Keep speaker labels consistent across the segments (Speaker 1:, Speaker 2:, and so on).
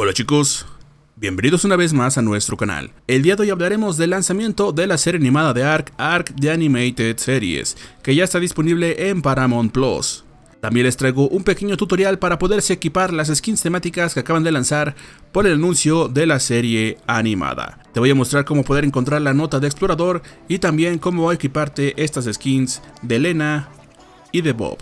Speaker 1: Hola chicos, bienvenidos una vez más a nuestro canal. El día de hoy hablaremos del lanzamiento de la serie animada de ARK, ARK The Animated Series, que ya está disponible en Paramount Plus. También les traigo un pequeño tutorial para poderse equipar las skins temáticas que acaban de lanzar por el anuncio de la serie animada. Te voy a mostrar cómo poder encontrar la nota de explorador y también cómo equiparte estas skins de Lena y de Bob.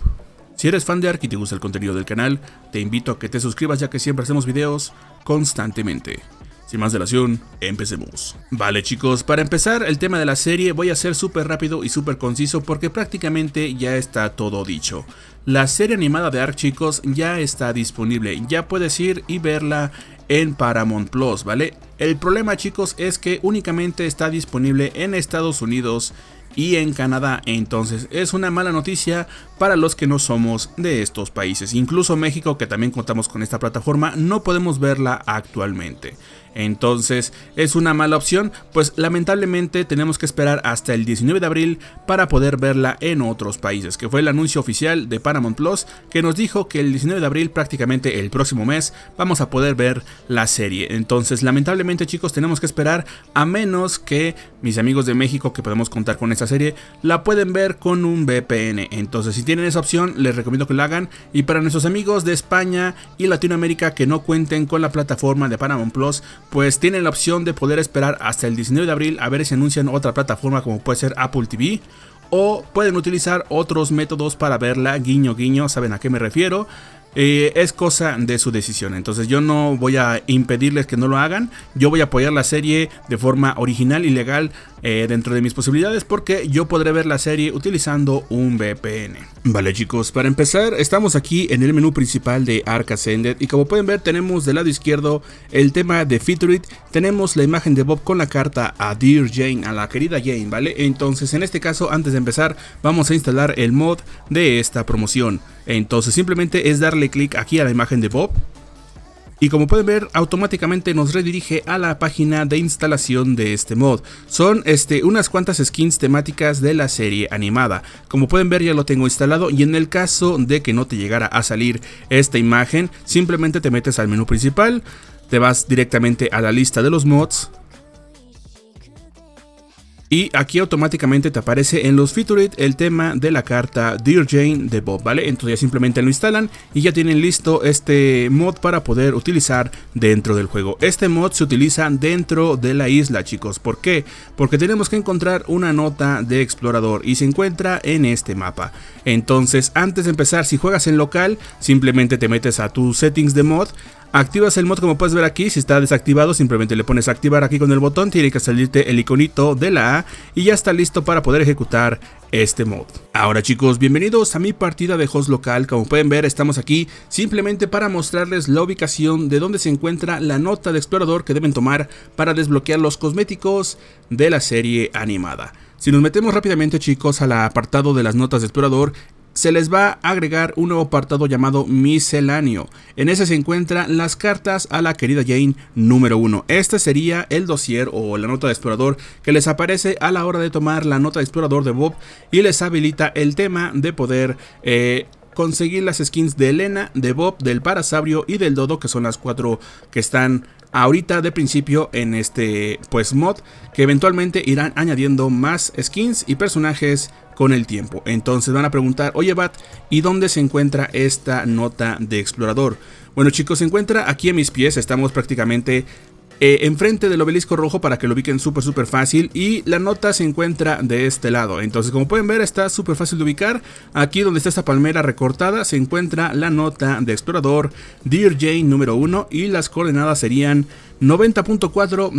Speaker 1: Si eres fan de Ark y te gusta el contenido del canal, te invito a que te suscribas ya que siempre hacemos videos constantemente. Sin más dilación, empecemos. Vale chicos, para empezar el tema de la serie voy a ser súper rápido y súper conciso porque prácticamente ya está todo dicho. La serie animada de Ark chicos ya está disponible, ya puedes ir y verla en Paramount Plus, ¿vale? El problema chicos es que únicamente está disponible en Estados Unidos y en Canadá. Entonces es una mala noticia para los que no somos de estos países. Incluso México, que también contamos con esta plataforma, no podemos verla actualmente. Entonces, ¿es una mala opción? Pues lamentablemente tenemos que esperar hasta el 19 de abril para poder verla en otros países, que fue el anuncio oficial de Paramount Plus que nos dijo que el 19 de abril, prácticamente el próximo mes, vamos a poder ver la serie. Entonces, lamentablemente chicos, tenemos que esperar a menos que mis amigos de México que podemos contar con esta serie, la pueden ver con un VPN. Entonces, si tienen esa opción, les recomiendo que la hagan. Y para nuestros amigos de España y Latinoamérica que no cuenten con la plataforma de Paramount Plus, pues tienen la opción de poder esperar hasta el 19 de abril a ver si anuncian otra plataforma como puede ser Apple TV o pueden utilizar otros métodos para verla, guiño guiño, saben a qué me refiero es cosa de su decisión. Entonces yo no voy a impedirles que no lo hagan. Yo voy a apoyar la serie de forma original y legal eh, dentro de mis posibilidades porque yo podré ver la serie utilizando un VPN. Vale chicos, para empezar estamos aquí en el menú principal de Arc Ascended y como pueden ver tenemos del lado izquierdo el tema de Featured, tenemos la imagen de Bob con la carta a Dear Jane, a la querida Jane, ¿vale? Entonces en este caso antes de empezar vamos a instalar el mod de esta promoción. Entonces simplemente es darle clic aquí a la imagen de Bob. Y como pueden ver, automáticamente nos redirige a la página de instalación de este mod. Son este, unas cuantas skins temáticas de la serie animada. Como pueden ver ya lo tengo instalado y en el caso de que no te llegara a salir esta imagen, simplemente te metes al menú principal, te vas directamente a la lista de los mods, y aquí automáticamente te aparece en los featured el tema de la carta Dear Jane de Bob, ¿vale? Entonces ya simplemente lo instalan y ya tienen listo este mod para poder utilizar dentro del juego. Este mod se utiliza dentro de la isla, chicos. ¿Por qué? Porque tenemos que encontrar una nota de explorador y se encuentra en este mapa. Entonces, antes de empezar, si juegas en local, simplemente te metes a tus settings de mod, Activas el mod como puedes ver aquí, si está desactivado simplemente le pones activar aquí con el botón, tiene que salirte el iconito de la A y ya está listo para poder ejecutar este mod. Ahora chicos, bienvenidos a mi partida de host local, como pueden ver estamos aquí simplemente para mostrarles la ubicación de donde se encuentra la nota de explorador que deben tomar para desbloquear los cosméticos de la serie animada. Si nos metemos rápidamente chicos al apartado de las notas de explorador, se les va a agregar un nuevo apartado llamado misceláneo. En ese se encuentran las cartas a la querida Jane número 1. Este sería el dossier o la nota de explorador que les aparece a la hora de tomar la nota de explorador de Bob y les habilita el tema de poder eh, conseguir las skins de Elena, de Bob, del Parasabrio y del Dodo, que son las cuatro que están ahorita de principio en este pues mod que eventualmente irán añadiendo más skins y personajes con el tiempo. Entonces van a preguntar, oye Bat, ¿y dónde se encuentra esta nota de explorador? Bueno chicos, se encuentra aquí a mis pies, estamos prácticamente eh, enfrente del obelisco rojo para que lo ubiquen súper súper fácil y la nota se encuentra de este lado entonces como pueden ver está súper fácil de ubicar aquí donde está esta palmera recortada se encuentra la nota de explorador Dear Jane número 1 y las coordenadas serían 90.4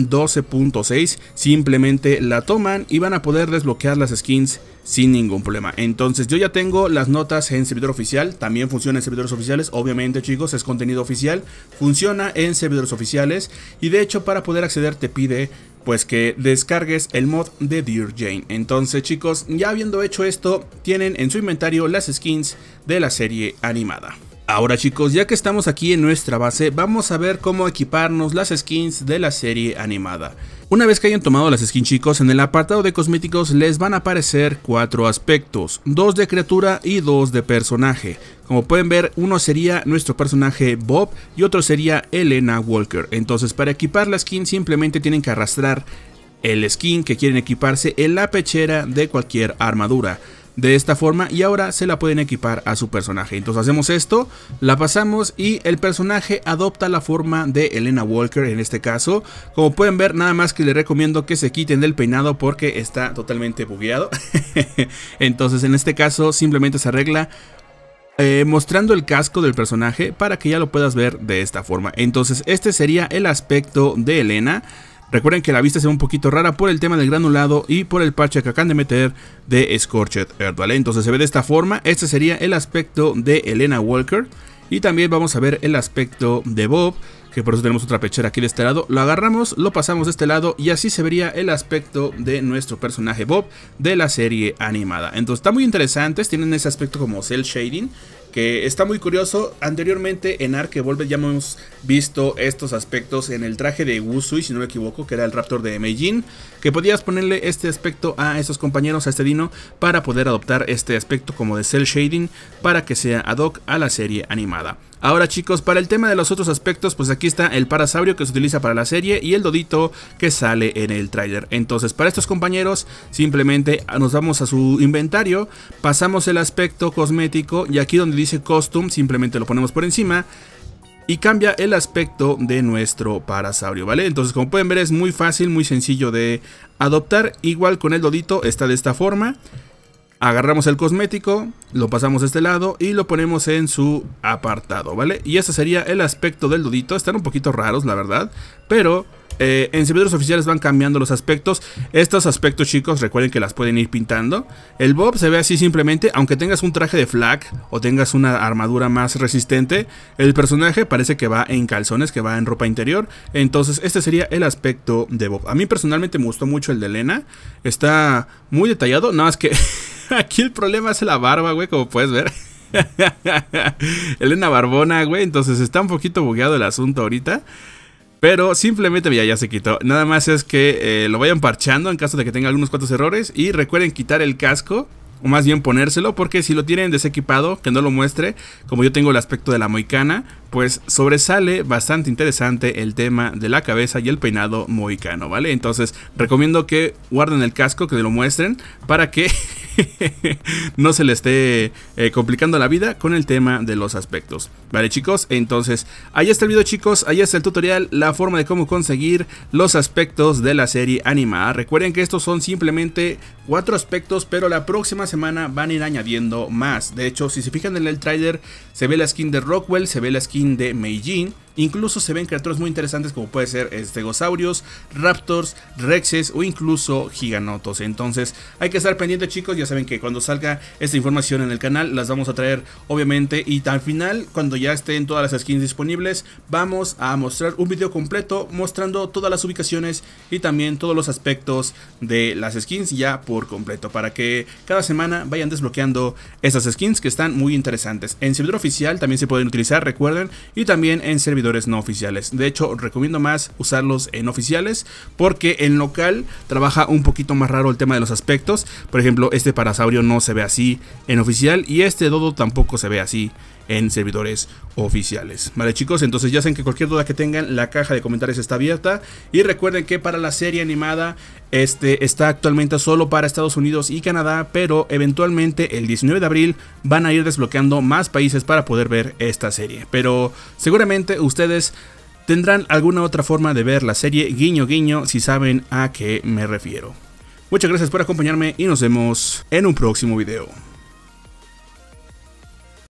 Speaker 1: 12.6 simplemente la toman y van a poder desbloquear las skins sin ningún problema. Entonces yo ya tengo las notas en servidor oficial, también funciona en servidores oficiales, obviamente chicos, es contenido oficial, funciona en servidores oficiales y de hecho para poder acceder te pide pues que descargues el mod de Dear Jane. Entonces chicos, ya habiendo hecho esto, tienen en su inventario las skins de la serie animada. Ahora chicos, ya que estamos aquí en nuestra base, vamos a ver cómo equiparnos las skins de la serie animada. Una vez que hayan tomado las skins chicos, en el apartado de cosméticos les van a aparecer cuatro aspectos, dos de criatura y dos de personaje. Como pueden ver, uno sería nuestro personaje Bob y otro sería Elena Walker. Entonces para equipar la skin simplemente tienen que arrastrar el skin que quieren equiparse en la pechera de cualquier armadura de esta forma y ahora se la pueden equipar a su personaje. Entonces hacemos esto, la pasamos y el personaje adopta la forma de Elena Walker en este caso. Como pueden ver, nada más que le recomiendo que se quiten del peinado porque está totalmente bugueado. Entonces en este caso simplemente se arregla eh, mostrando el casco del personaje para que ya lo puedas ver de esta forma. Entonces este sería el aspecto de Elena. Recuerden que la vista se ve un poquito rara por el tema del granulado y por el parche que acaban de meter de Scorched Earth, Entonces se ve de esta forma, este sería el aspecto de Elena Walker y también vamos a ver el aspecto de Bob, que por eso tenemos otra pechera aquí de este lado. Lo agarramos, lo pasamos de este lado y así se vería el aspecto de nuestro personaje Bob de la serie animada. Entonces está muy interesantes, tienen ese aspecto como cel shading está muy curioso. Anteriormente en Volve ya hemos visto estos aspectos en el traje de Wusui, si no me equivoco, que era el Raptor de Meijin, que podías ponerle este aspecto a esos compañeros, a este dino, para poder adoptar este aspecto como de Cell shading, para que sea ad hoc a la serie animada. Ahora chicos, para el tema de los otros aspectos, pues aquí está el parasaurio que se utiliza para la serie y el dodito que sale en el tráiler. Entonces, para estos compañeros, simplemente nos vamos a su inventario, pasamos el aspecto cosmético y aquí donde dice costume, simplemente lo ponemos por encima y cambia el aspecto de nuestro parasaurio, ¿vale? Entonces como pueden ver es muy fácil, muy sencillo de adoptar, igual con el dodito está de esta forma, agarramos el cosmético, lo pasamos de este lado y lo ponemos en su apartado, ¿vale? Y ese sería el aspecto del dudito, están un poquito raros la verdad, pero eh, en servidores oficiales van cambiando los aspectos. Estos aspectos, chicos, recuerden que las pueden ir pintando. El Bob se ve así simplemente, aunque tengas un traje de flag o tengas una armadura más resistente, el personaje parece que va en calzones, que va en ropa interior. Entonces, este sería el aspecto de Bob. A mí personalmente me gustó mucho el de Elena. Está muy detallado, nada no, más que aquí el problema es la barba, como puedes ver. Elena Barbona, güey. Entonces está un poquito bugueado el asunto ahorita. Pero simplemente ya, ya se quitó. Nada más es que eh, lo vayan parchando en caso de que tenga algunos cuantos errores. Y recuerden quitar el casco. O más bien ponérselo, porque si lo tienen desequipado, que no lo muestre, como yo tengo el aspecto de la moicana, pues sobresale bastante interesante el tema de la cabeza y el peinado moicano, ¿vale? Entonces recomiendo que guarden el casco, que lo muestren, para que no se le esté eh, complicando la vida con el tema de los aspectos. Vale chicos, entonces ahí está el video chicos, ahí está el tutorial, la forma de cómo conseguir los aspectos de la serie animada. Recuerden que estos son simplemente cuatro aspectos, pero la próxima semana van a ir añadiendo más. De hecho, si se fijan en el trailer, se ve la skin de Rockwell, se ve la skin de Meijin Incluso se ven criaturas muy interesantes como puede ser estegosaurios, eh, raptors, rexes o incluso giganotos. Entonces hay que estar pendiente chicos, ya saben que cuando salga esta información en el canal las vamos a traer obviamente y al final cuando ya estén todas las skins disponibles vamos a mostrar un video completo mostrando todas las ubicaciones y también todos los aspectos de las skins ya por completo para que cada semana vayan desbloqueando esas skins que están muy interesantes. En servidor oficial también se pueden utilizar, recuerden, y también en servidor no oficiales. De hecho, recomiendo más usarlos en oficiales porque en local trabaja un poquito más raro el tema de los aspectos. Por ejemplo, este parasaurio no se ve así en oficial y este dodo tampoco se ve así en servidores oficiales. Vale chicos, entonces ya saben que cualquier duda que tengan, la caja de comentarios está abierta. Y recuerden que para la serie animada, este está actualmente solo para Estados Unidos y Canadá, pero eventualmente el 19 de abril van a ir desbloqueando más países para poder ver esta serie. Pero seguramente ustedes tendrán alguna otra forma de ver la serie, guiño guiño, si saben a qué me refiero. Muchas gracias por acompañarme y nos vemos en un próximo video.